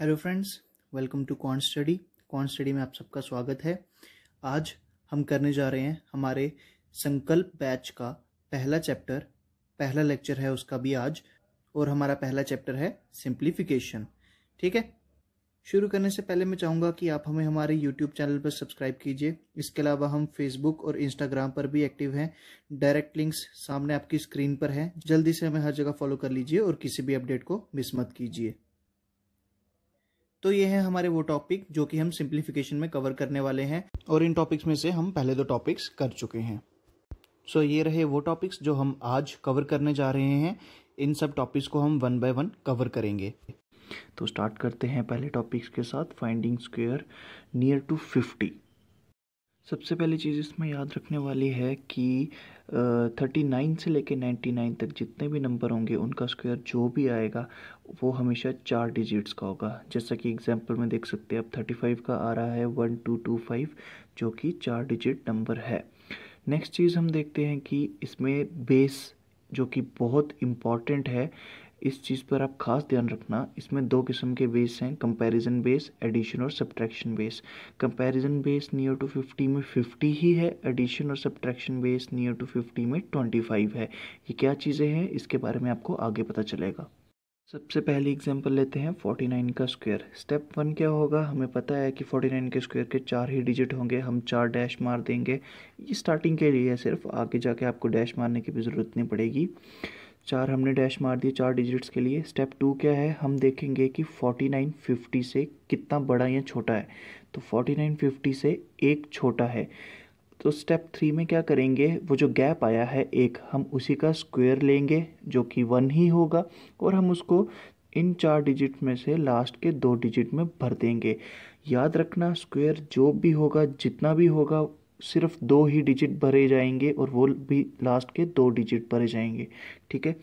hello friends welcome to con study con study में आप सबका स्वागत है आज हम करने जा रहे हैं हमारे संकल्प बैच का पहला चैप्टर पहला लेक्चर है उसका भी आज और हमारा पहला चैप्टर है सिंप्लीफिकेशन ठीक है शुरू करने से पहले मैं चाहूँगा कि आप हमें हमारे यूट्यूब चैनल पर सब्सक्राइब कीजिए इसके अलावा हम फेसबुक और इंस्टाग्राम पर भी एक्टिव हैं डायरेक्ट लिंक्स सामने आपकी स्क्रीन पर हैं जल्दी से हमें हर जगह फॉलो कर लीजिए और किसी भी अपडेट को मिस मत कीजिए तो ये है हमारे वो टॉपिक जो कि हम सिंप्लीफिकेशन में कवर करने वाले हैं और इन टॉपिक्स में से हम पहले दो टॉपिक्स कर चुके हैं सो so, ये रहे वो टॉपिक्स जो हम आज कवर करने जा रहे हैं इन सब टॉपिक्स को हम वन बाय वन कवर करेंगे तो स्टार्ट करते हैं पहले टॉपिक्स के साथ finding square near to fifty सबसे पहली चीज़ इसमें याद रखने वाली है कि थर्टी नाइन से लेके नाइन्टी नाइन तक जितने भी नंबर होंगे उनका स्क्वायर जो भी आएगा वो हमेशा चार डिजिट्स का होगा जैसा कि एग्जांपल में देख सकते हैं अब थर्टी फाइव का आ रहा है वन टू टू फाइव जो कि चार डिजिट नंबर है नेक्स्ट चीज़ हम देखते हैं कि इसमें बेस जो कि बहुत इम्पॉर्टेंट है इस चीज़ पर आप खास ध्यान रखना इसमें दो किस्म के बेस हैं कंपैरिजन बेस एडिशन और subtraction base comparison base near to fifty में फिफ्टी ही है एडिशन और subtraction base near to fifty में ट्वेंटी फाइव है ये क्या चीज़ें हैं इसके बारे में आपको आगे पता चलेगा सबसे पहले एग्जांपल लेते हैं 49 का स्क्वायर स्टेप वन क्या होगा हमें पता है कि 49 के स्क्वायर के चार ही डिजिट होंगे हम चार डैश मार देंगे ये स्टार्टिंग के लिए है सिर्फ आगे जाके आपको डैश मारने की भी ज़रूरत नहीं पड़ेगी चार हमने डैश मार दिए चार डिजिट्स के लिए स्टेप टू क्या है हम देखेंगे कि फोर्टी नाइन फिफ्टी से कितना बड़ा या छोटा है तो फोर्टी नाइन फिफ्टी से एक छोटा है तो स्टेप थ्री में क्या करेंगे वो जो गैप आया है एक हम उसी का स्क्वायर लेंगे जो कि वन ही होगा और हम उसको इन चार डिजिट में से लास्ट के दो डिजिट में भर देंगे याद रखना स्क्वायर जो भी होगा जितना भी होगा सिर्फ दो ही डिजिट भरे जाएंगे और वो भी लास्ट के दो डिजिट भरे जाएंगे ठीक है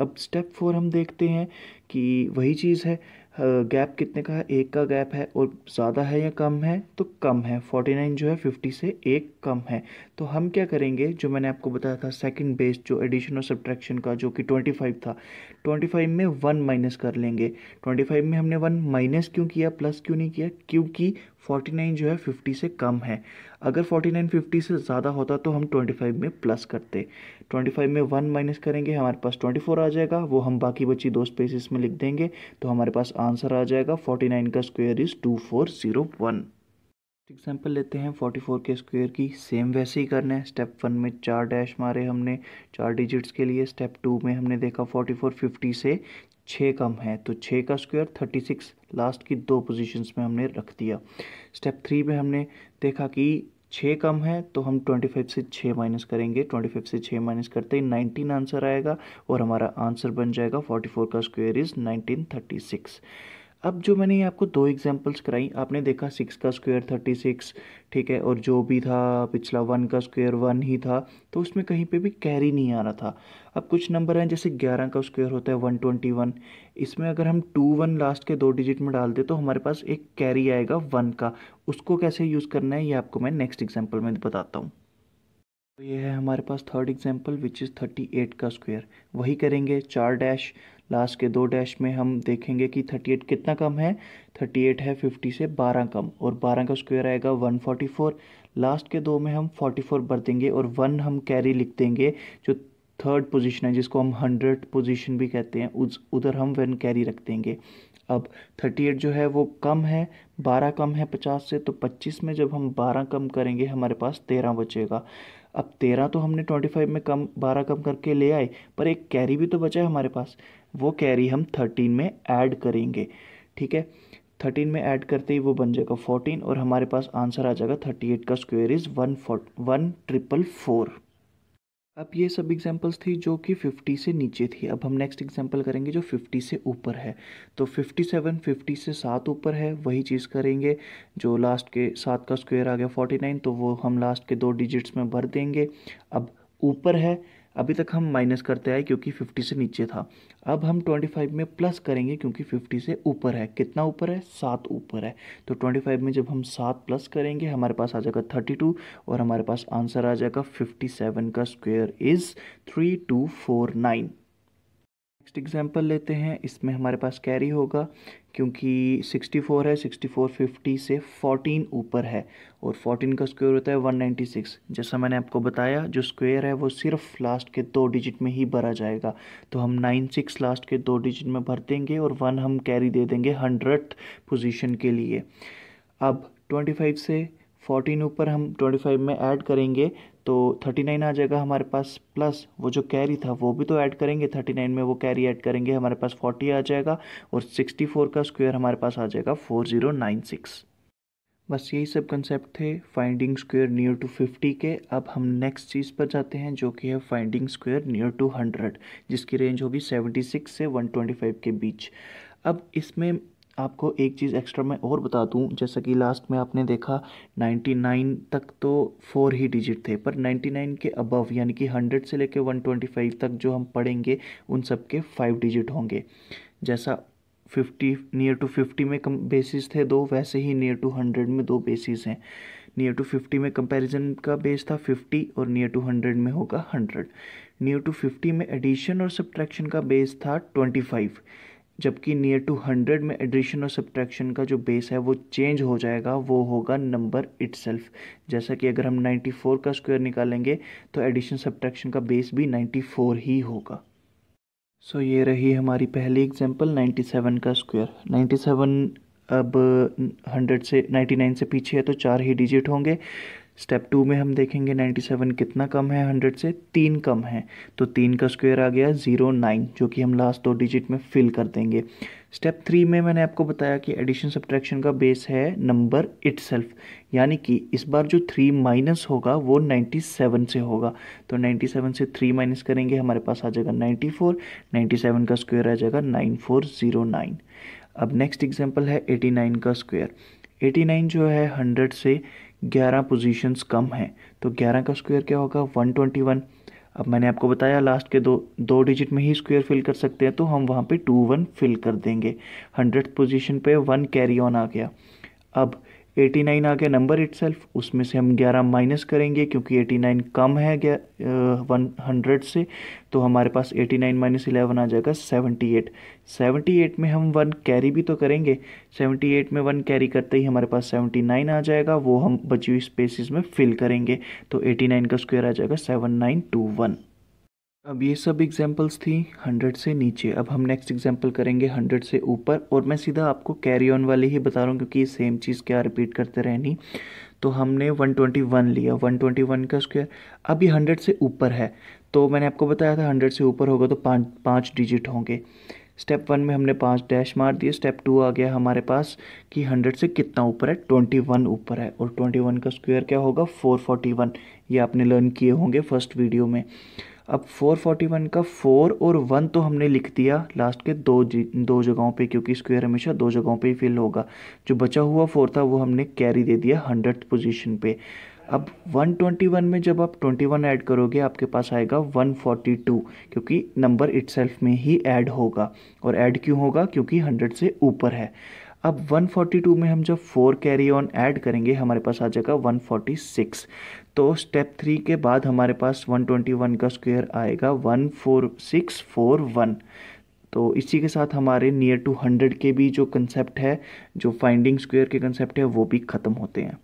अब स्टेप फोर हम देखते हैं कि वही चीज़ है गैप कितने का है एक का गैप है और ज़्यादा है या कम है तो कम है फोर्टी नाइन जो है फिफ्टी से एक कम है तो हम क्या करेंगे जो मैंने आपको बताया था सेकंड बेस जो एडिशन और सब्ट्रैक्शन का जो कि ट्वेंटी फाइव था ट्वेंटी फाइव में वन माइनस कर लेंगे ट्वेंटी फाइव में हमने वन माइनस क्यों किया प्लस क्यों नहीं किया क्योंकि फोर्टी नाइन जो है फिफ्टी से कम है अगर फोर्टी नाइन फिफ्टी से ज़्यादा होता तो हम ट्वेंटी फाइव में प्लस करते ट्वेंटी फाइव में वन माइनस करेंगे हमारे पास ट्वेंटी फोर आ जाएगा वो हम बाकी बची दो स्पेसिस में लिख देंगे तो हमारे पास आंसर आ जाएगा फोर्टी नाइन का square is two four zero one example लेते हैं फोर्टी फोर के स्क्वायर की सेम वैसे ही करना है स्टेप वन में चार डैश मारे हमने चार डिजिट्स के लिए स्टेप टू में हमने देखा फोर्टी फोर फिफ्टी से छः कम है तो छः का स्क्वायर थर्टी सिक्स लास्ट की दो पोजीशंस में हमने रख दिया स्टेप थ्री में हमने देखा कि छः कम है तो हम ट्वेंटी फाइव से छः माइनस करेंगे ट्वेंटी फाइव से छः माइनस करते ही नाइनटीन आंसर आएगा और हमारा आंसर बन जाएगा फोर्टी फोर का square is nineteen thirty six अब जो मैंने आपको दो एग्जांपल्स कराई आपने देखा सिक्स का स्क्वायर थर्टी सिक्स ठीक है और जो भी था पिछला वन का स्क्वायर वन ही था तो उसमें कहीं पे भी कैरी नहीं आ रहा था अब कुछ नंबर हैं जैसे ग्यारह का स्क्वायर होता है वन ट्वेंटी वन इसमें अगर हम टू वन लास्ट के दो डिजिट में डाल दें तो हमारे पास एक कैरी आएगा वन का उसको कैसे यूज़ करना है ये आपको मैं नेक्स्ट एग्जाम्पल में बताता हूँ तो ये है हमारे पास third example which is thirty eight का स्क्वायर वही करेंगे चार डैश लास्ट के दो डैश में हम देखेंगे कि 38 कितना कम है 38 है 50 से 12 कम और 12 का स्क्वायर आएगा 144 लास्ट के दो में हम 44 भर देंगे और वन हम कैरी लिख देंगे जो थर्ड पोजीशन है जिसको हम हंड्रेड पोजीशन भी कहते हैं उस उधर हम वन कैरी रख देंगे अब 38 जो है वो कम है 12 कम है 50 से तो 25 में जब हम 12 कम करेंगे हमारे पास 13 बचेगा अब 13 तो हमने 25 में कम 12 कम करके ले आए पर एक कैरी भी तो बचा है हमारे पास वो कैरी हम थर्टीन में ऐड करेंगे ठीक है थर्टीन में ऐड करते ही वो बन जाएगा फोर्टीन और हमारे पास आंसर आ जाएगा थर्टी एट का square is one four one triple four अब ये सब एग्जाम्पल्स थी जो कि फिफ्टी से नीचे थी अब हम नेक्स्ट एग्जाम्पल करेंगे जो फिफ्टी से ऊपर है तो फिफ्टी सेवन फिफ्टी से सात ऊपर है वही चीज़ करेंगे जो लास्ट के सात का स्क्वेयर आ गया नाइन तो वो हम लास्ट के दो डिजिट्स में भर देंगे अब ऊपर है अभी तक हम माइनस करते आए क्योंकि 50 से नीचे था अब हम 25 में प्लस करेंगे क्योंकि 50 से ऊपर है कितना ऊपर है सात ऊपर है तो 25 में जब हम सात प्लस करेंगे हमारे पास आ जाएगा 32 और हमारे पास आंसर आ जाएगा 57 का square is three two four nine next example लेते हैं इसमें हमारे पास कैरी होगा क्योंकि 64 है 64 50 से 14 ऊपर है और 14 का स्क्वायर होता है 196 जैसा मैंने आपको बताया जो स्क्वायर है वो सिर्फ लास्ट के दो डिजिट में ही भरा जाएगा तो हम 96 लास्ट के दो डिजिट में भर देंगे और वन हम कैरी दे देंगे हंड्रेड पोजिशन के लिए अब ट्वेंटी से 14 ऊपर हम 25 में ऐड करेंगे तो थर्टी नाइन आ जाएगा हमारे पास प्लस वो जो कैरी था वो भी तो ऐड करेंगे थर्टी नाइन में वो कैरी ऐड करेंगे हमारे पास फोर्टी आ जाएगा और सिक्सटी फोर का स्क्वायर हमारे पास आ जाएगा फोर जीरो नाइन सिक्स बस यही सब कंसेप्ट थे finding square near to fifty के अब हम नेक्स्ट चीज़ पर जाते हैं जो कि है finding square near to hundred जिसकी रेंज होगी सेवेंटी सिक्स से वन ट्वेंटी फाइव के बीच अब इसमें आपको एक चीज़ एक्स्ट्रा मैं और बता दूं जैसा कि लास्ट में आपने देखा 99 तक तो फोर ही डिजिट थे पर 99 के अबव यानी कि 100 से लेके 125 तक जो हम पढ़ेंगे उन सब के फाइव डिजिट होंगे जैसा 50 नियर टू 50 में कम बेसिस थे दो वैसे ही नियर टू 100 में दो बेसिस हैं नियर टू 50 में कंपैरिजन का बेस था 50 और नियर टू 100 में होगा 100 नियर टू 50 में एडिशन और सब्ट्रैक्शन का बेस था 25 जबकि नियर टू हंड्रेड में एडिशन और सब्ट्रैक्शन का जो बेस है वो चेंज हो जाएगा वो होगा नंबर इट्सल्फ जैसा कि अगर हम नाइन्टी फोर का स्क्वायर निकालेंगे तो एडिशन सब्ट्रैक्शन का बेस भी नाइन्टी फोर ही होगा सो so, ये रही हमारी पहली एग्जांपल नाइन्टी सेवन का स्क्वायर नाइन्टी सेवन अब हंड्रेड से नाइन्टी नाइन से पीछे है तो चार ही डिजिट होंगे स्टेप टू में हम देखेंगे 97 कितना कम है 100 से तीन कम है तो तीन का स्क्वायर आ गया ज़ीरो नाइन जो कि हम लास्ट दो डिजिट में फिल कर देंगे स्टेप थ्री में मैंने आपको बताया कि एडिशन सब्ट्रैक्शन का बेस है नंबर इट यानी कि इस बार जो थ्री माइनस होगा वो 97 से होगा तो 97 से थ्री माइनस करेंगे हमारे पास आ जाएगा 94 97 का स्क्वायर आ जाएगा 9409 अब नेक्स्ट एग्जांपल है 89 का स्क्वायर 89 जो है 100 से ग्यारह पोजीशंस कम हैं तो ग्यारह का स्क्वायर क्या होगा वन ट्वेंटी वन अब मैंने आपको बताया लास्ट के दो दो डिजिट में ही स्क्वायर फिल कर सकते हैं तो हम वहाँ पे टू वन फिल कर देंगे हंड्रेड पोजीशन पे वन कैरी ऑन आ गया अब 89 आ गया नंबर इट उसमें से हम 11 माइनस करेंगे क्योंकि 89 कम है गया वन हंड्रेड से तो हमारे पास 89 माइनस इलेवन आ जाएगा 78 78 में हम वन कैरी भी तो करेंगे 78 में वन कैरी करते ही हमारे पास 79 आ जाएगा वो हम बची हुई स्पेसिस में फिल करेंगे तो 89 का स्क्वायर आ जाएगा 7921 अब ये सब एग्जाम्पल्स थी हंड्रेड से नीचे अब हम नेक्स्ट एग्जाम्पल करेंगे हंड्रेड से ऊपर और मैं सीधा आपको कैरी ऑन वाले ही बता रहा हूँ क्योंकि ये सेम चीज़ क्या रिपीट करते रहनी तो हमने 121 लिया 121 का स्क्वायर अब ये हंड्रेड से ऊपर है तो मैंने आपको बताया था हंड्रेड से ऊपर होगा तो पाँच पाँच डिजिट होंगे स्टेप वन में हमने पाँच डैश मार दिए स्टेप टू आ गया हमारे पास कि हंड्रेड से कितना ऊपर है ट्वेंटी वन ऊपर है और ट्वेंटी वन का स्क्वायर क्या होगा फोर फोर्टी वन ये आपने लर्न किए होंगे फर्स्ट वीडियो में अब 441 का 4 और 1 तो हमने लिख दिया लास्ट के दो दो जगहों पे क्योंकि स्क्वायर हमेशा दो जगहों पे ही फिल होगा जो बचा हुआ 4 था वो हमने कैरी दे दिया हंड्रेड पोजीशन पे अब 121 में जब आप 21 ऐड करोगे आपके पास आएगा 142 क्योंकि नंबर इट में ही ऐड होगा और ऐड क्यों होगा क्योंकि 100 से ऊपर है अब 142 में हम जब 4 कैरी ऑन ऐड करेंगे हमारे पास आ जाएगा 146 तो स्टेप थ्री के बाद हमारे पास 121 का स्क्वायर आएगा 14641 तो इसी के साथ हमारे नियर टू हंड्रेड के भी जो कंसेप्ट है जो फाइंडिंग स्क्वायर के कंसेप्ट है वो भी ख़त्म होते हैं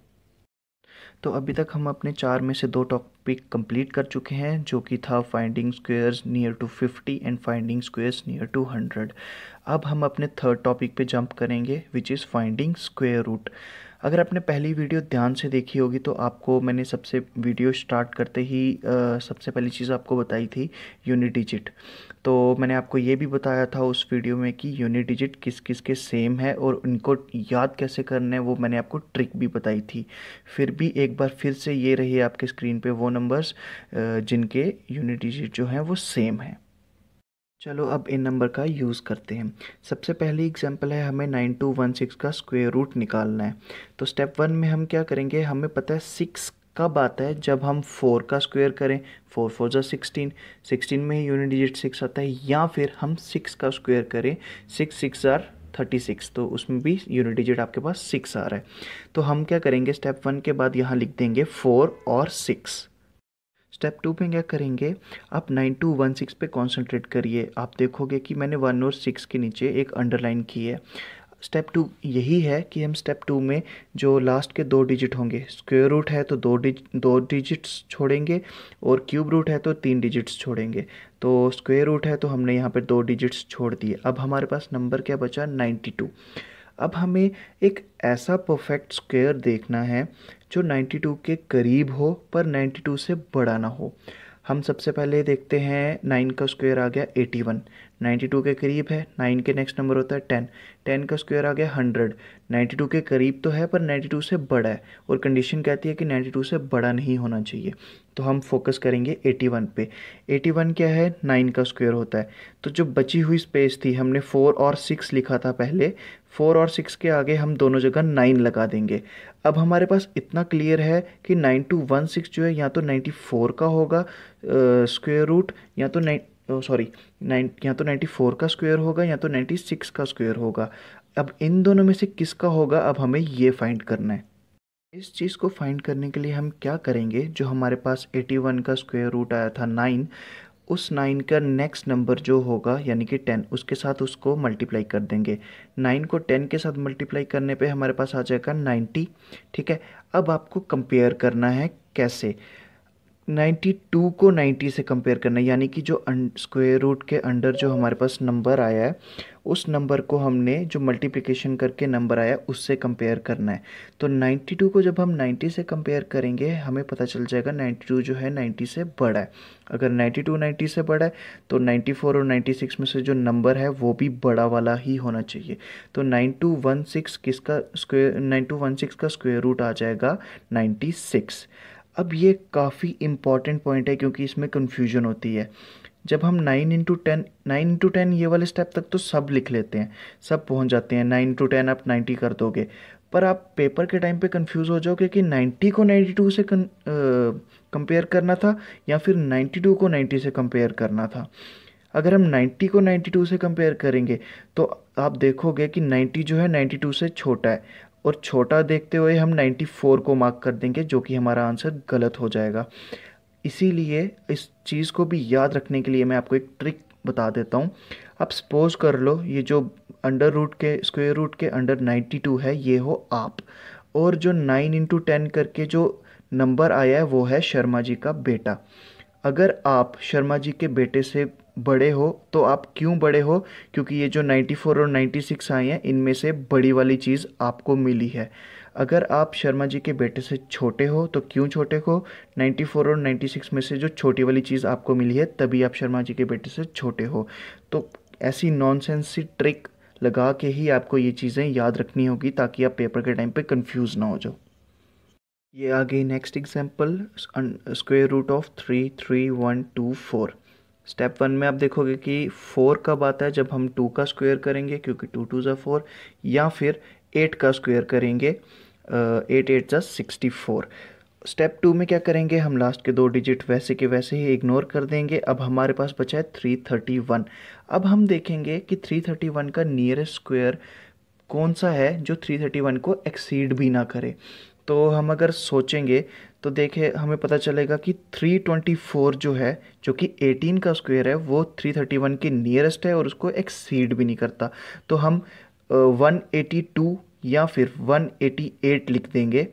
तो अभी तक हम अपने चार में से दो टॉपिक कंप्लीट कर चुके हैं जो कि था finding squares near to fifty and finding squares near to hundred अब हम अपने थर्ड टॉपिक पे जंप करेंगे which is finding square root अगर आपने पहली वीडियो ध्यान से देखी होगी तो आपको मैंने सबसे वीडियो स्टार्ट करते ही आ, सबसे पहली चीज़ आपको बताई थी यूनिट डिजिट तो मैंने आपको ये भी बताया था उस वीडियो में कि यूनिट डिजिट किस किस के सेम है और उनको याद कैसे करना है वो मैंने आपको ट्रिक भी बताई थी फिर भी एक बार फिर से ये रही आपके स्क्रीन पर वो नंबर्स जिनके यूनिट डिजिट जो हैं वो सेम हैं चलो अब इन नंबर का यूज़ करते हैं सबसे पहली एग्जांपल है हमें नाइन टू वन सिक्स का स्क्वेयर रूट निकालना है तो स्टेप वन में हम क्या करेंगे हमें पता है सिक्स कब आता है जब हम फोर का स्क्वेयर करें फोर फोर जो सिक्सटीन सिक्सटीन में ही यूनिट डिजिट सिक्स आता है या फिर हम सिक्स का स्क्वेयर करें सिक्स सिक्स ज़ार थर्टी सिक्स तो उसमें भी यूनिट डिजिट आपके पास सिक्स आ रहा है तो हम क्या करेंगे स्टेप वन के बाद यहाँ लिख देंगे फोर और सिक्स स्टेप टू में क्या करेंगे आप नाइन टू वन सिक्स पर कॉन्सेंट्रेट करिए आप देखोगे कि मैंने वन और सिक्स के नीचे एक अंडरलाइन की है स्टेप टू यही है कि हम स्टेप टू में जो लास्ट के दो डिजिट होंगे स्क्वेयर रूट है तो दो डिज दो डिजिट्स छोड़ेंगे और क्यूब रूट है तो तीन डिजिट्स छोड़ेंगे तो स्क्वेयर रूट है तो हमने यहाँ पर दो डिजिट्स छोड़ दिए अब हमारे पास नंबर क्या बचा नाइन्टी टू अब हमें एक ऐसा परफेक्ट स्क्वेयर देखना है जो 92 के करीब हो पर 92 से बड़ा ना हो हम सबसे पहले देखते हैं नाइन का स्क्वायर आ गया एटी वन नाइन्टी टू के करीब है नाइन के नेक्स्ट नंबर होता है टेन टेन का स्क्वायर आ गया हंड्रेड नाइन्टी टू के करीब तो है पर नाइन्टी टू से बड़ा है और कंडीशन कहती है कि नाइन्टी टू से बड़ा नहीं होना चाहिए तो हम फोकस करेंगे एटी वन पे एटी वन क्या है नाइन का स्क्वायर होता है तो जो बची हुई स्पेस थी हमने फोर और सिक्स लिखा था पहले फोर और सिक्स के आगे हम दोनों जगह नाइन लगा देंगे अब हमारे पास इतना क्लियर है कि नाइन टू वन सिक्स जो है या तो नाइन्टी फोर का होगा स्क्वेयर रूट या तो नाइन सॉरी नाइन या तो नाइन्टी फोर का स्क्वेयर होगा या तो नाइन्टी सिक्स का स्क्वेयर होगा अब इन दोनों में से किसका होगा अब हमें ये फाइंड करना है इस चीज़ को फाइंड करने के लिए हम क्या करेंगे जो हमारे पास वन का स्क्वेयर रूट आया था नाइन उस नाइन का नेक्स्ट नंबर जो होगा यानी कि टेन उसके साथ उसको मल्टीप्लाई कर देंगे नाइन को टेन के साथ मल्टीप्लाई करने पे हमारे पास आ जाएगा नाइन्टी ठीक है अब आपको कंपेयर करना है कैसे 92 को 90 से कंपेयर करना है यानी कि जो स्क्वायर अं, रूट के अंडर जो हमारे पास नंबर आया है उस नंबर को हमने जो मल्टीप्लिकेशन करके नंबर आया उससे कंपेयर करना है तो 92 को जब हम 90 से कंपेयर करेंगे हमें पता चल जाएगा 92 जो है 90 से बड़ा है अगर 92 90 से बड़ा है तो 94 और 96 में से जो नंबर है वो भी बड़ा वाला ही होना चाहिए तो 9216 किसका वन सिक्स का स्क्वेयर रूट आ जाएगा सिक्स अब ये काफ़ी इंपॉर्टेंट पॉइंट है क्योंकि इसमें कन्फ्यूजन होती है जब हम nine into ten nine into ten ये वाले स्टेप तक तो सब लिख लेते हैं सब पहुंच जाते हैं नाइन इंटू टेन आप नाइन्टी कर दोगे पर आप पेपर के टाइम पे कंफ्यूज हो जाओगे कि नाइन्टी को नाइन्टी टू से कंपेयर करना था या फिर नाइन्टी टू को नाइन्टी से कंपेयर करना था अगर हम नाइन्टी को नाइन्टी टू से कंपेयर करेंगे तो आप देखोगे कि नाइन्टी जो है नाइन्टी टू से छोटा है और छोटा देखते हुए हम 94 को मार्क कर देंगे जो कि हमारा आंसर गलत हो जाएगा इसीलिए इस चीज़ को भी याद रखने के लिए मैं आपको एक ट्रिक बता देता हूँ आप सपोज कर लो ये जो अंडर रूट के स्क्वेयर रूट के अंडर 92 है ये हो आप और जो 9 इंटू टेन करके जो नंबर आया है वो है शर्मा जी का बेटा अगर आप शर्मा जी के बेटे से बड़े हो तो आप क्यों बड़े हो क्योंकि ये जो 94 और 96 आए हैं इनमें से बड़ी वाली चीज़ आपको मिली है अगर आप शर्मा जी के बेटे से छोटे हो तो क्यों छोटे हो 94 और 96 में से जो छोटी वाली चीज़ आपको मिली है तभी आप शर्मा जी के बेटे से छोटे हो तो ऐसी नॉनसेंस सी ट्रिक लगा के ही आपको ये चीज़ें याद रखनी होगी ताकि आप पेपर के टाइम पर कन्फ्यूज़ ना हो जाओ ये आ गई next example square root of three three one two four step one में आप देखोगे कि फोर कब आता है जब हम टू का स्क्वायर करेंगे क्योंकि टू टू ज़ा फोर या फिर एट का स्क्वायर करेंगे एट एट ज़ा सिक्सटी फोर स्टेप टू में क्या करेंगे हम लास्ट के दो डिजिट वैसे के वैसे ही इग्नोर कर देंगे अब हमारे पास बचा है थ्री थर्टी वन अब हम देखेंगे कि थ्री थर्टी वन का नियरेस्ट स्क्वायर कौन सा है जो थ्री थर्टी वन को एक्सीड भी ना करे तो हम अगर सोचेंगे तो देखे हमें पता चलेगा कि 324 जो है जो कि 18 का स्क्वायर है वो 331 के नियरेस्ट है और उसको एक्सीड भी नहीं करता तो हम uh, 182 या फिर 188 लिख देंगे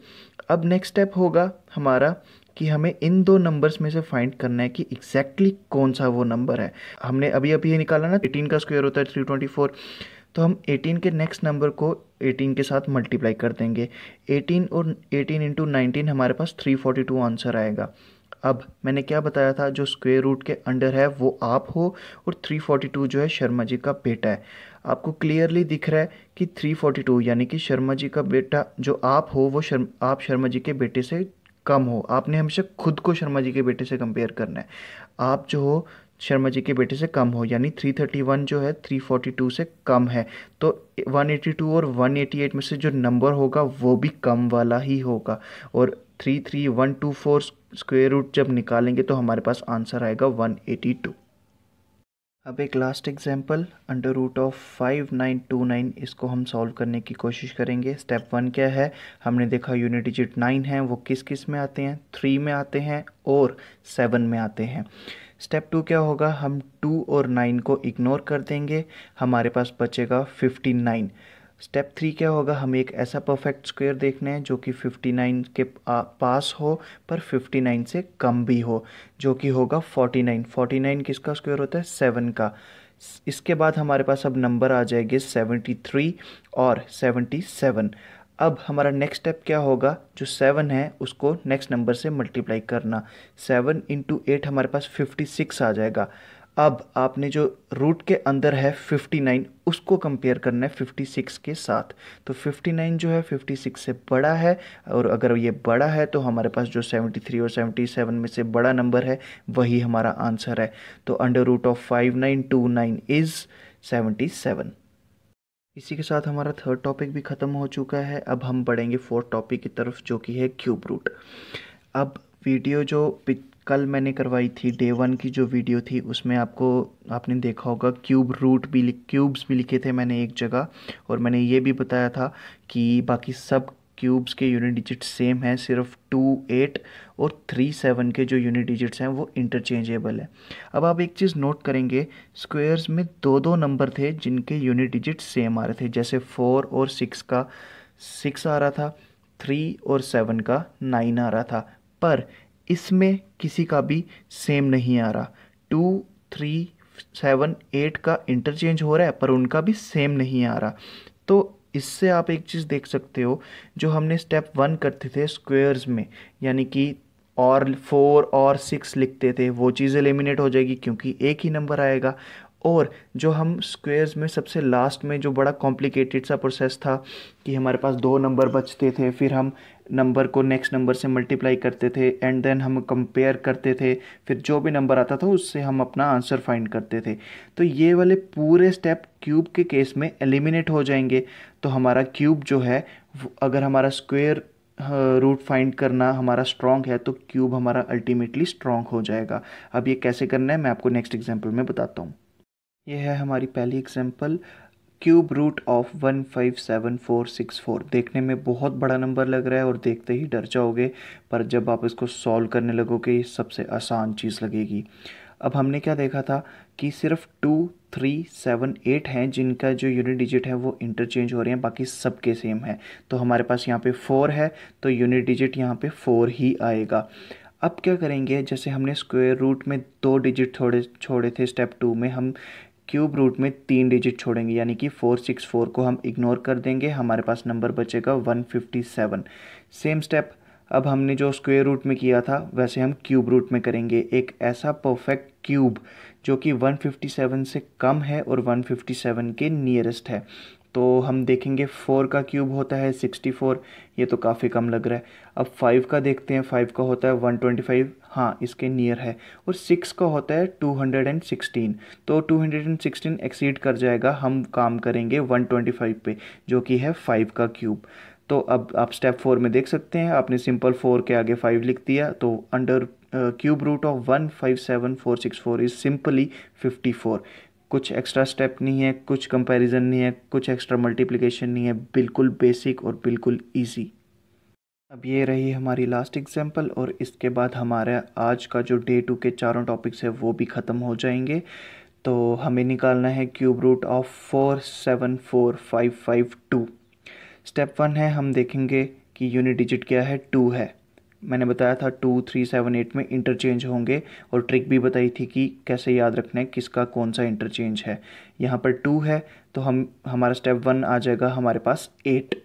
अब नेक्स्ट स्टेप होगा हमारा कि हमें इन दो नंबर्स में से फाइंड करना है कि एग्जैक्टली exactly कौन सा वो नंबर है हमने अभी अभी ये निकाला ना एटीन का स्क्वायर होता है थ्री ट्वेंटी फोर तो हम 18 के नेक्स्ट नंबर को 18 के साथ मल्टीप्लाई कर देंगे 18 और 18 इंटू नाइनटीन हमारे पास 342 आंसर आएगा अब मैंने क्या बताया था जो स्क्वेयर रूट के अंडर है वो आप हो और 342 जो है शर्मा जी का बेटा है आपको क्लियरली दिख रहा है कि 342 यानी कि शर्मा जी का बेटा जो आप हो वो शर्म आप शर्मा जी के बेटे से कम हो आपने हमेशा खुद को शर्मा जी के बेटे से कंपेयर करना है आप जो हो शर्मा जी के बेटे से कम हो यानी 331 जो है 342 से कम है तो 182 और 188 में से जो नंबर होगा वो भी कम वाला ही होगा और 33124 स्क्वायर रूट जब निकालेंगे तो हमारे पास आंसर आएगा 182 अब एक last example under root of five nine two nine इसको हम सॉल्व करने की कोशिश करेंगे स्टेप वन क्या है हमने देखा यूनिट डिजिट नाइन है वो किस किस में आते हैं थ्री में आते हैं और सेवन में आते हैं स्टेप टू क्या होगा हम टू और नाइन को इग्नोर कर देंगे हमारे पास बचेगा फिफ्टी नाइन स्टेप थ्री क्या होगा हमें एक ऐसा परफेक्ट स्क्वायर देखना है जो कि फिफ्टी नाइन के पास हो पर फिफ्टी नाइन से कम भी हो जो कि होगा नाइन फोर्टी नाइन किसका स्क्वायर होता है सेवन का इसके बाद हमारे पास अब नंबर आ जाएंगे थ्री और सेवन अब हमारा नेक्स्ट स्टेप क्या होगा जो सेवन है उसको नेक्स्ट नंबर से मल्टीप्लाई करना सेवन इंटू एट हमारे पास फिफ्टी सिक्स आ जाएगा अब आपने जो रूट के अंदर है फिफ्टी नाइन उसको कंपेयर करना है फिफ्टी सिक्स के साथ तो फिफ्टी नाइन जो है फिफ्टी सिक्स से बड़ा है और अगर ये बड़ा है तो हमारे पास जो सेवेंटी थ्री और सेवेंटी सेवन में से बड़ा नंबर है वही हमारा आंसर है तो under root of five nine two nine is seventy seven इसी के साथ हमारा थर्ड टॉपिक भी ख़त्म हो चुका है अब हम बढ़ेंगे फोर्थ टॉपिक की तरफ जो कि है क्यूब रूट अब वीडियो जो कल मैंने करवाई थी डे वन की जो वीडियो थी उसमें आपको आपने देखा होगा क्यूब रूट भी क्यूब्स भी लिखे थे मैंने एक जगह और मैंने ये भी बताया था कि बाकी सब क्यूब्स के यूनिट डिजिट सेम हैं सिर्फ टू एट और थ्री सेवन के जो यूनिट डिजिट्स हैं वो इंटरचेंजेबल है अब आप एक चीज़ नोट करेंगे स्क्वेयर्स में दो दो नंबर थे जिनके यूनिट डिजिट सेम आ रहे थे जैसे फोर और सिक्स का सिक्स आ रहा था थ्री और सेवन का नाइन आ रहा था पर इसमें किसी का भी सेम नहीं आ रहा टू थ्री सेवन एट का इंटरचेंज हो रहा है पर उनका भी सेम नहीं आ रहा तो इससे आप एक चीज़ देख सकते हो जो हमने स्टेप वन करते थे स्क्वेयर्स में यानी कि और फोर और सिक्स लिखते थे वो चीज़ एलिमिनेट हो जाएगी क्योंकि एक ही नंबर आएगा और जो हम स्क्वेयर्स में सबसे लास्ट में जो बड़ा कॉम्प्लिकेटेड सा प्रोसेस था कि हमारे पास दो नंबर बचते थे फिर हम नंबर को नेक्स्ट नंबर से मल्टीप्लाई करते थे एंड देन हम कंपेयर करते थे फिर जो भी नंबर आता था उससे हम अपना आंसर फाइंड करते थे तो ये वाले पूरे स्टेप क्यूब के केस में एलिमिनेट हो जाएंगे तो हमारा क्यूब जो है अगर हमारा स्क्वेयर रूट फाइंड करना हमारा स्ट्रॉन्ग है तो क्यूब हमारा अल्टीमेटली स्ट्रॉन्ग हो जाएगा अब ये कैसे करना है मैं आपको नेक्स्ट एग्जाम्पल में बताता हूँ यह है हमारी पहली example cube root of one five seven four six four देखने में बहुत बड़ा नंबर लग रहा है और देखते ही डर जाओगे पर जब आप इसको सॉल्व करने लगोगे ये सबसे आसान चीज़ लगेगी अब हमने क्या देखा था कि सिर्फ टू थ्री सेवन एट हैं जिनका जो यूनिट डिजिट है वो इंटरचेंज हो रहे हैं बाकी सबके सेम है तो हमारे पास यहाँ पे फोर है तो यूनिट डिजिट यहाँ पे फोर ही आएगा अब क्या करेंगे जैसे हमने स्क्वेयर रूट में दो डिजिट थोड़े छोड़े थे स्टेप टू में हम क्यूब रूट में तीन डिजिट छोड़ेंगे यानी कि फोर सिक्स फोर को हम इग्नोर कर देंगे हमारे पास नंबर बचेगा one fifty seven same step अब हमने जो स्क्वेयर रूट में किया था वैसे हम क्यूब रूट में करेंगे एक ऐसा परफेक्ट क्यूब जो कि 157 से कम है और 157 के नियरेस्ट है तो हम देखेंगे फ़ोर का क्यूब होता है सिक्सटी फोर ये तो काफ़ी कम लग रहा है अब फाइव का देखते हैं फाइव का होता है वन ट्वेंटी फाइव हाँ इसके नियर है और सिक्स का होता है टू हंड्रेड एंड सिक्सटीन तो two hundred and sixteen exceed कर जाएगा हम काम करेंगे वन ट्वेंटी फाइव पे जो कि है फाइव का क्यूब तो अब आप स्टेप फोर में देख सकते हैं आपने सिंपल फोर के आगे फाइव लिख दिया तो under cube root of one five seven four six four is simply fifty four कुछ एक्स्ट्रा स्टेप नहीं है कुछ कंपैरिजन नहीं है कुछ एक्स्ट्रा मल्टीप्लिकेशन नहीं है बिल्कुल बेसिक और बिल्कुल इजी अब ये रही हमारी लास्ट एग्जांपल और इसके बाद हमारा आज का जो डे टू के चारों टॉपिक्स है वो भी ख़त्म हो जाएंगे तो हमें निकालना है cube root of four seven four five five two step one है हम देखेंगे कि यूनिट डिजिट क्या है टू है मैंने बताया था टू थ्री सेवन एट में इंटरचेंज होंगे और ट्रिक भी बताई थी कि कैसे याद रखना है किसका कौन सा इंटरचेंज है यहाँ पर टू है तो हम हमारा स्टेप वन आ जाएगा हमारे पास एट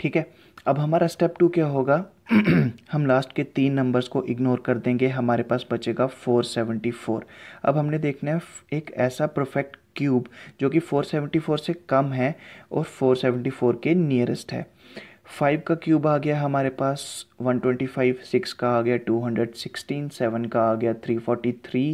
ठीक है अब हमारा स्टेप टू क्या होगा हम लास्ट के तीन नंबर्स को इग्नोर कर देंगे हमारे पास बचेगा 474 अब हमने देखना है एक ऐसा परफेक्ट क्यूब जो कि 474 से कम है और 474 के नियरेस्ट है फाइव का क्यूब आ गया हमारे पास वन ट्वेंटी फाइव सिक्स का आ गया टू हंड्रेड सिक्सटीन सेवन का आ गया थ्री फोर्टी थ्री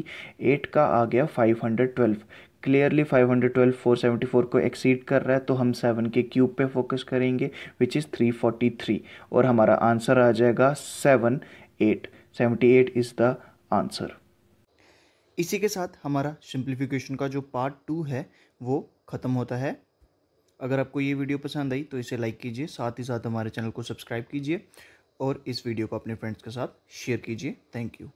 एट का आ गया five hundred twelve clearly five hundred twelve four seventy four को एक्सीड कर रहा है तो हम सेवन के क्यूब पे फोकस करेंगे which is three forty three और हमारा आंसर आ जाएगा seven eight seventy eight is the answer इसी के साथ हमारा सिंप्लीफिकेशन का जो पार्ट टू है वो ख़त्म होता है अगर आपको ये वीडियो पसंद आई तो इसे लाइक कीजिए साथ ही साथ हमारे चैनल को सब्सक्राइब कीजिए और इस वीडियो को अपने फ्रेंड्स के साथ शेयर कीजिए थैंक यू